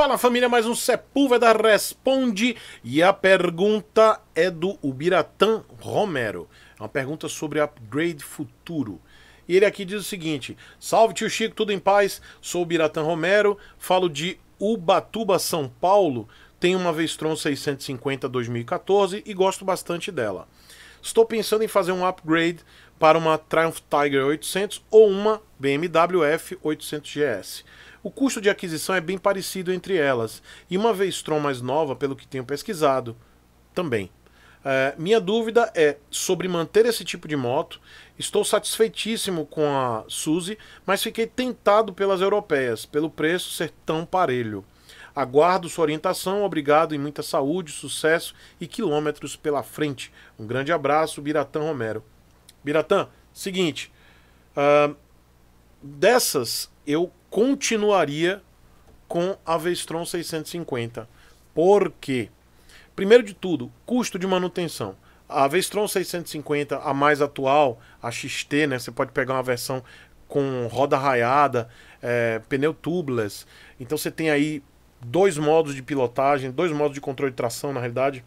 Fala família, mais um Sepúlveda Responde e a pergunta é do Ubiratã Romero. É uma pergunta sobre upgrade futuro. E ele aqui diz o seguinte: Salve tio Chico, tudo em paz? Sou o Ubiratã Romero, falo de Ubatuba, São Paulo. Tenho uma Vestron 650 2014 e gosto bastante dela. Estou pensando em fazer um upgrade para uma Triumph Tiger 800 ou uma BMW F 800 GS. O custo de aquisição é bem parecido entre elas, e uma vez mais nova, pelo que tenho pesquisado, também. É, minha dúvida é sobre manter esse tipo de moto. Estou satisfeitíssimo com a Suzy, mas fiquei tentado pelas europeias, pelo preço ser tão parelho. Aguardo sua orientação, obrigado e muita saúde, sucesso e quilômetros pela frente. Um grande abraço, Biratã Romero. Biratã, seguinte, uh, dessas eu continuaria com a Vestron 650. Por quê? Primeiro de tudo, custo de manutenção. A Vestron 650, a mais atual, a XT, né? Você pode pegar uma versão com roda raiada, é, pneu tubeless. Então você tem aí dois modos de pilotagem, dois modos de controle de tração, na realidade,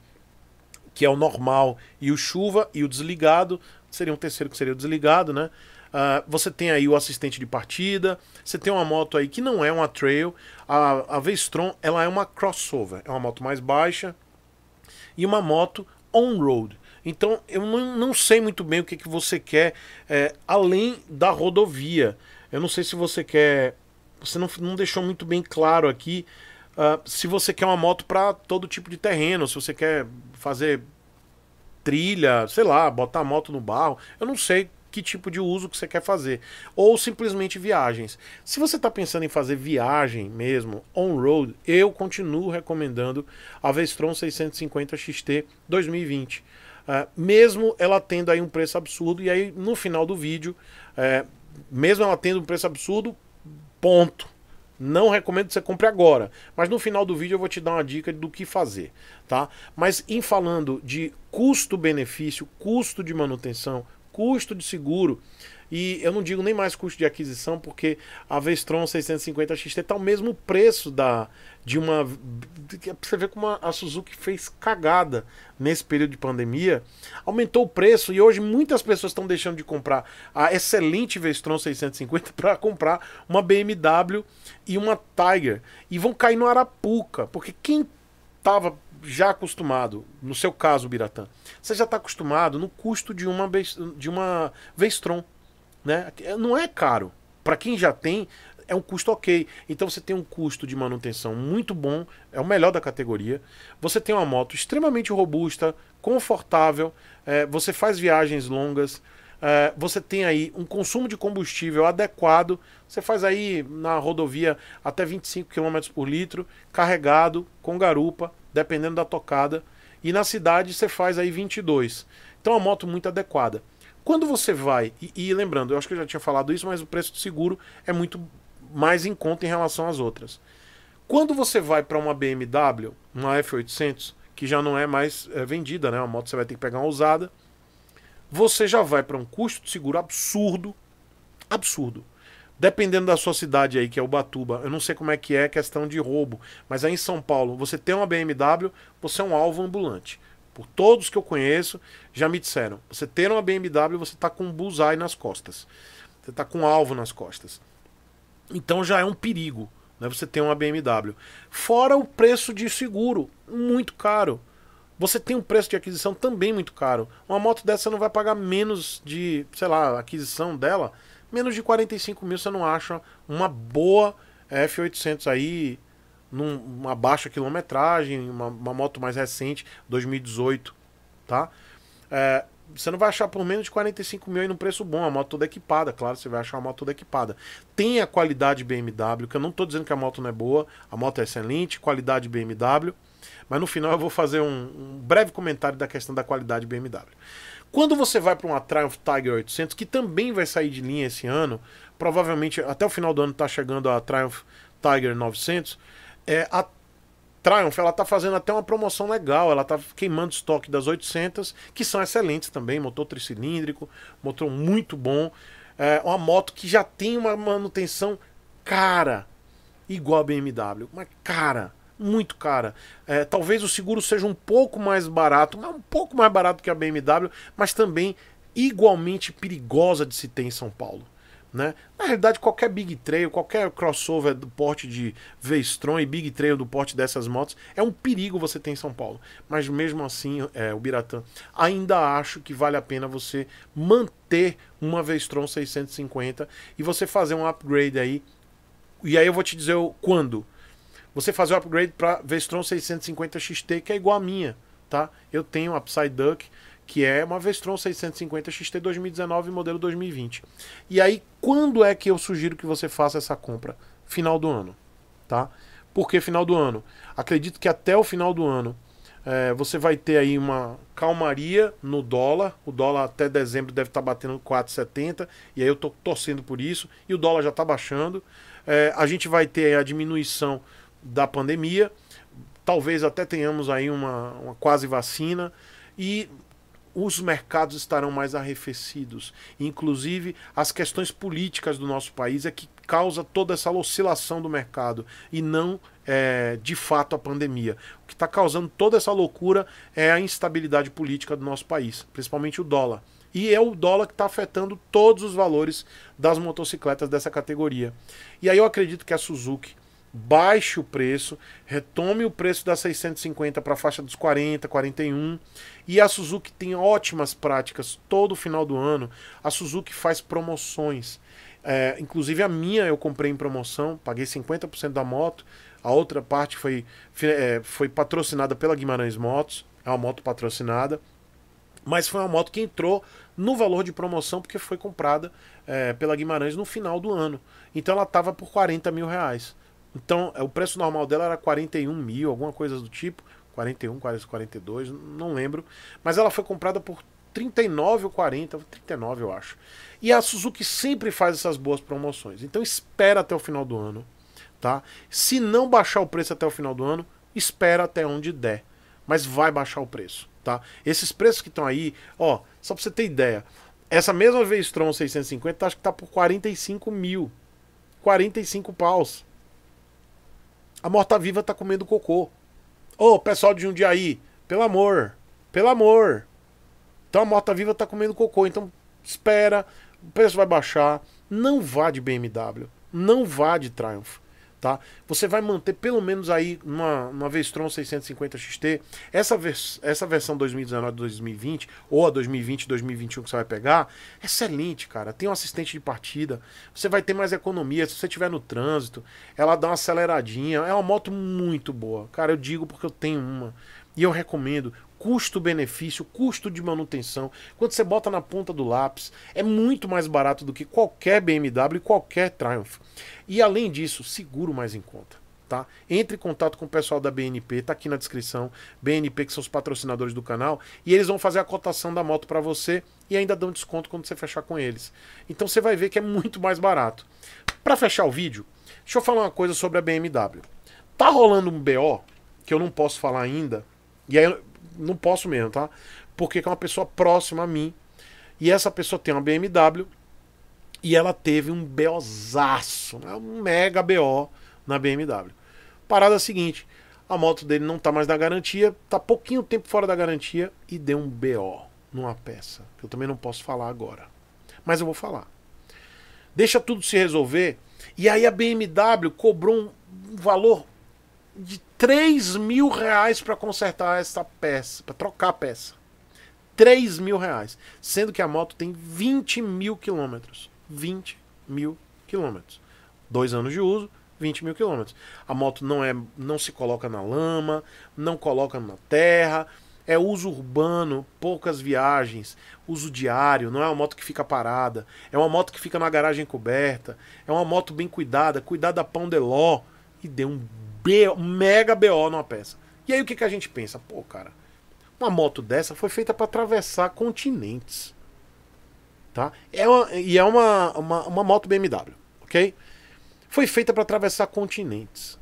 que é o normal e o chuva, e o desligado. Seria um terceiro que seria o desligado, né? Uh, você tem aí o assistente de partida, você tem uma moto aí que não é uma trail. A, a V-Strom ela é uma crossover, é uma moto mais baixa e uma moto on-road. Então eu não, não, sei muito bem o que, que você quer é, além da rodovia. Eu não sei se você quer. Você não, não deixou muito bem claro aqui uh, se você quer uma moto para todo tipo de terreno, se você quer fazer trilha, sei lá, botar a moto no barro. Eu não sei que tipo de uso que você quer fazer. Ou simplesmente viagens. Se você está pensando em fazer viagem mesmo, on-road, eu continuo recomendando a Vestron 650 XT 2020. Uh, mesmo ela tendo aí um preço absurdo, e aí no final do vídeo, uh, mesmo ela tendo um preço absurdo, ponto. Não recomendo que você compre agora, mas no final do vídeo eu vou te dar uma dica do que fazer, tá? Mas em falando de custo-benefício, custo de manutenção, custo de seguro. E eu não digo nem mais custo de aquisição, porque a Vestron 650 XT está o mesmo preço da de uma. Você vê como a Suzuki fez cagada nesse período de pandemia. Aumentou o preço e hoje muitas pessoas estão deixando de comprar a excelente Vestron 650 para comprar uma BMW e uma Tiger. E vão cair no Arapuca, porque quem estava já acostumado, no seu caso, Biratã, você já está acostumado no custo de uma, de uma Vestron. Né? Não é caro. Para quem já tem, é um custo ok. Então você tem um custo de manutenção muito bom, é o melhor da categoria. Você tem uma moto extremamente robusta, confortável, é, você faz viagens longas, é, você tem aí um consumo de combustível adequado. Você faz aí na rodovia até 25 km por litro, carregado, com garupa, dependendo da tocada. E na cidade você faz aí 22. Então é uma moto muito adequada. Quando você vai, e, e, lembrando, eu acho que eu já tinha falado isso, mas o preço de seguro é muito mais em conta em relação às outras. Quando você vai para uma BMW, uma F800, que já não é mais é, vendida, né? Uma moto você vai ter que pegar uma usada. Você já vai para um custo de seguro absurdo, absurdo. Dependendo da sua cidade aí, que é Ubatuba, eu não sei como é que é questão de roubo, mas aí em São Paulo, você tem uma BMW, você é um alvo ambulante. Por todos que eu conheço, já me disseram, você ter uma BMW, você está com um bullseye nas costas. Você está com um alvo nas costas. Então já é um perigo, né? Você ter uma BMW. Fora o preço de seguro, muito caro você tem um preço de aquisição também muito caro. Uma moto dessa você não vai pagar menos de, sei lá, aquisição dela menos de 45 mil você não acha uma boa é, F800 aí, numa baixa quilometragem, uma, uma moto mais recente, 2018, tá? É, você não vai achar por menos de 45 mil e num preço bom, a moto toda equipada, claro, você vai achar uma moto toda equipada. Tem a qualidade BMW, que eu não estou dizendo que a moto não é boa, a moto é excelente, qualidade BMW, mas no final eu vou fazer um, um breve comentário da questão da qualidade BMW. Quando você vai para uma Triumph Tiger 800, que também vai sair de linha esse ano, provavelmente até o final do ano está chegando a Triumph Tiger 900, é, a Triumph ela tá fazendo até uma promoção legal, ela tá queimando estoque das 800, que são excelentes também, motor tricilíndrico, motor muito bom, é uma moto que já tem uma manutenção cara, igual a BMW, mas cara muito cara. É, talvez o seguro seja um pouco mais barato, um pouco mais barato que a BMW, mas também igualmente perigosa de se ter em São Paulo. Né? Na realidade, qualquer Big Trail, qualquer crossover do porte de V-Strom e Big Trail do porte dessas motos, é um perigo você ter em São Paulo. Mas mesmo assim, é, o Biratã, ainda acho que vale a pena você manter uma V-Strom 650 e você fazer um upgrade aí. E aí eu vou te dizer quando você fazer o upgrade para Vestron 650 XT, que é igual a minha, tá? Eu tenho Upside Duck, que é uma Vestron 650 XT 2019 modelo 2020. E aí, quando é que eu sugiro que você faça essa compra? Final do ano, tá? Porque final do ano? Acredito que até o final do ano é, você vai ter aí uma calmaria no dólar. O dólar até dezembro deve estar tá batendo 4,70. E aí eu estou torcendo por isso. E o dólar já está baixando. É, a gente vai ter a diminuição da pandemia. Talvez até tenhamos aí uma, uma quase vacina. E os mercados estarão mais arrefecidos. Inclusive, as questões políticas do nosso país é que causa toda essa oscilação do mercado e não é, de fato a pandemia. O que está causando toda essa loucura é a instabilidade política do nosso país, principalmente o dólar. E é o dólar que está afetando todos os valores das motocicletas dessa categoria. E aí eu acredito que a Suzuki baixe o preço, retome o preço da 650 para a faixa dos 40, 41. E a Suzuki tem ótimas práticas. Todo final do ano, a Suzuki faz promoções. É, inclusive a minha eu comprei em promoção, paguei 50% da moto. A outra parte foi, é, foi patrocinada pela Guimarães Motos, é uma moto patrocinada. Mas foi uma moto que entrou no valor de promoção porque foi comprada é, pela Guimarães no final do ano. Então ela estava por 40 mil reais. Então, é, o preço normal dela era 41 mil, alguma coisa do tipo. 41, 42, não lembro. Mas ela foi comprada por 39 ou 40, 39 eu acho. E a Suzuki sempre faz essas boas promoções. Então espera até o final do ano, tá? Se não baixar o preço até o final do ano, espera até onde der. Mas vai baixar o preço, tá? Esses preços que estão aí, ó, só pra você ter ideia. Essa mesma vez 650 acho que tá por 45 mil. 45 paus. A morta-viva tá comendo cocô. Ô, oh, pessoal de Jundiaí, pelo amor, pelo amor. Então a morta-viva tá comendo cocô. Então espera, o preço vai baixar. Não vá de BMW, não vá de Triumph tá? Você vai manter pelo menos aí uma, uma Vestron 650 XT. Essa, vers essa versão 2019-2020 ou a 2020-2021 que você vai pegar, excelente, cara. Tem um assistente de partida, você vai ter mais economia. Se você estiver no trânsito, ela dá uma aceleradinha. É uma moto muito boa, cara. Eu digo porque eu tenho uma. E eu recomendo custo-benefício, custo de manutenção, quando você bota na ponta do lápis, é muito mais barato do que qualquer BMW e qualquer Triumph. E além disso, seguro mais em conta. Tá? Entre em contato com o pessoal da BNP, tá aqui na descrição, BNP que são os patrocinadores do canal, e eles vão fazer a cotação da moto para você e ainda dão desconto quando você fechar com eles. Então você vai ver que é muito mais barato. Para fechar o vídeo, deixa eu falar uma coisa sobre a BMW. Tá rolando um BO que eu não posso falar ainda, e aí não posso mesmo, tá? Porque é uma pessoa próxima a mim. E essa pessoa tem uma BMW e ela teve um BOzaço, né? um mega BO na BMW. Parada é seguinte, a moto dele não tá mais na garantia, tá pouquinho tempo fora da garantia e deu um BO numa peça. Que eu também não posso falar agora. Mas eu vou falar. Deixa tudo se resolver. E aí a BMW cobrou um valor de 3 mil reais para consertar essa peça, para trocar a peça. 3 mil reais. Sendo que a moto tem 20 mil quilômetros. 20 mil quilômetros. Dois anos de uso, 20 mil quilômetros. A moto não, é, não se coloca na lama, não coloca na terra. É uso urbano, poucas viagens, uso diário, não é uma moto que fica parada. É uma moto que fica na garagem coberta. É uma moto bem cuidada, cuidada da pão de ló e deu um, bo, um mega BO numa peça. E aí o que, que a gente pensa? Pô, cara, uma moto dessa foi feita para atravessar continentes. Tá? É uma, e é uma, uma, uma moto BMW, ok? Foi feita para atravessar continentes.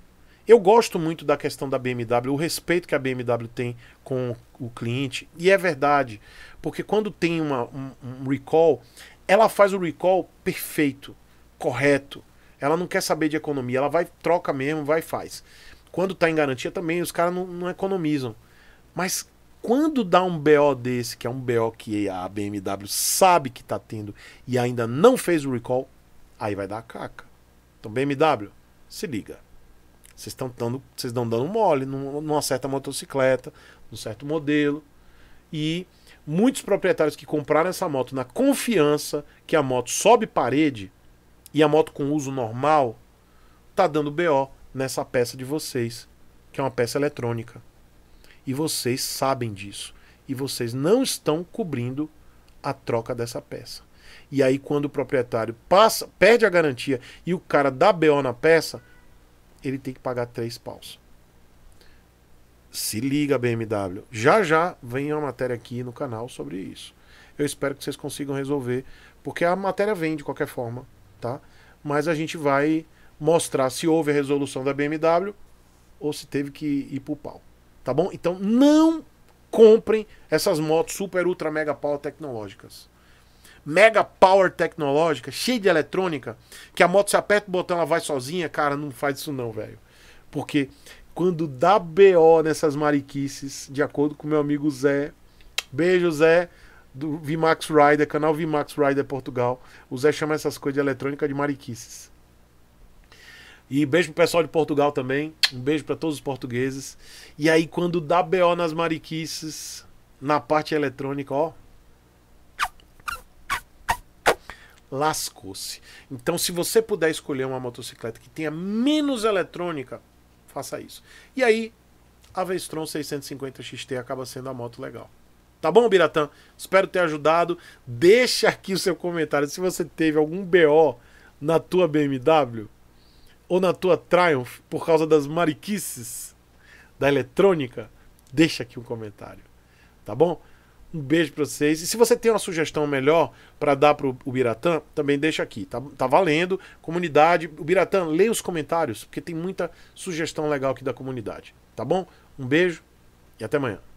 Eu gosto muito da questão da BMW, o respeito que a BMW tem com o cliente. E é verdade, porque quando tem uma, um, um recall, ela faz o recall perfeito, correto, ela não quer saber de economia, ela vai, troca mesmo, vai faz. Quando tá em garantia também, os caras não, não, economizam. Mas quando dá um BO desse, que é um BO que a BMW sabe que tá tendo e ainda não fez o recall, aí vai dar a caca. Então, BMW, se liga. Vocês estão dando, vocês dando mole numa certa motocicleta, num certo modelo. E muitos proprietários que compraram essa moto na confiança que a moto sobe parede, e a moto com uso normal, tá dando BO nessa peça de vocês, que é uma peça eletrônica. E vocês sabem disso. E vocês não estão cobrindo a troca dessa peça. E aí, quando o proprietário passa, perde a garantia e o cara dá BO na peça, ele tem que pagar três paus. Se liga, BMW. Já já vem uma matéria aqui no canal sobre isso. Eu espero que vocês consigam resolver, porque a matéria vem de qualquer forma tá? Mas a gente vai mostrar se houve a resolução da BMW ou se teve que ir pro pau, tá bom? Então não comprem essas motos super ultra mega power tecnológicas. Mega power tecnológica, cheia de eletrônica, que a moto se aperta o botão ela vai sozinha, cara, não faz isso não, velho. Porque quando dá BO nessas mariquices, de acordo com meu amigo Zé, beijo Zé, do VMAX Rider, canal VMAX Rider Portugal. O Zé chama essas coisas de eletrônica de mariquices. E beijo pro pessoal de Portugal também. Um beijo para todos os portugueses. E aí, quando dá BO nas mariquices, na parte eletrônica, ó. Lascou-se. Então, se você puder escolher uma motocicleta que tenha menos eletrônica, faça isso. E aí, a Vestron 650 XT acaba sendo a moto legal. Tá bom, Biratã? Espero ter ajudado. Deixa aqui o seu comentário se você teve algum BO na tua BMW ou na tua Triumph por causa das mariquices da eletrônica, deixa aqui um comentário, tá bom? Um beijo para vocês. E se você tem uma sugestão melhor para dar pro Biratã, também deixa aqui. Tá, tá valendo. Comunidade, o Biratã, leia os comentários, porque tem muita sugestão legal aqui da comunidade. Tá bom? Um beijo e até amanhã.